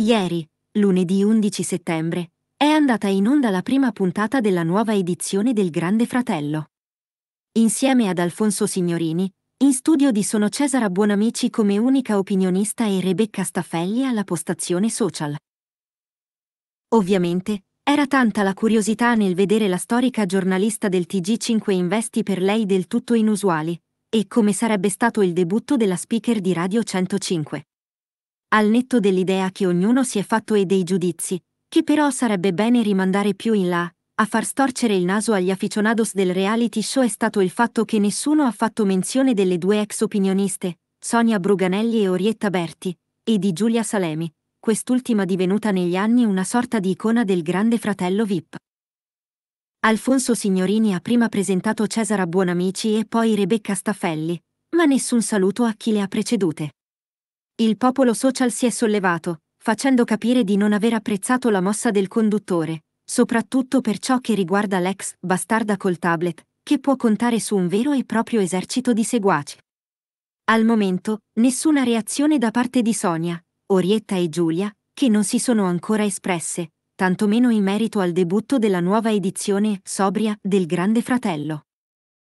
Ieri, lunedì 11 settembre, è andata in onda la prima puntata della nuova edizione del Grande Fratello. Insieme ad Alfonso Signorini, in studio di sono Cesara Buonamici come unica opinionista e Rebecca Staffelli alla postazione social. Ovviamente, era tanta la curiosità nel vedere la storica giornalista del TG5 in vesti per lei del tutto inusuali, e come sarebbe stato il debutto della speaker di Radio 105 al netto dell'idea che ognuno si è fatto e dei giudizi, che però sarebbe bene rimandare più in là, a far storcere il naso agli aficionados del reality show è stato il fatto che nessuno ha fatto menzione delle due ex opinioniste, Sonia Bruganelli e Orietta Berti, e di Giulia Salemi, quest'ultima divenuta negli anni una sorta di icona del grande fratello VIP. Alfonso Signorini ha prima presentato Cesara Buonamici e poi Rebecca Staffelli, ma nessun saluto a chi le ha precedute. Il popolo social si è sollevato, facendo capire di non aver apprezzato la mossa del conduttore, soprattutto per ciò che riguarda l'ex bastarda col tablet, che può contare su un vero e proprio esercito di seguaci. Al momento, nessuna reazione da parte di Sonia, Orietta e Giulia, che non si sono ancora espresse, tantomeno in merito al debutto della nuova edizione sobria del Grande Fratello.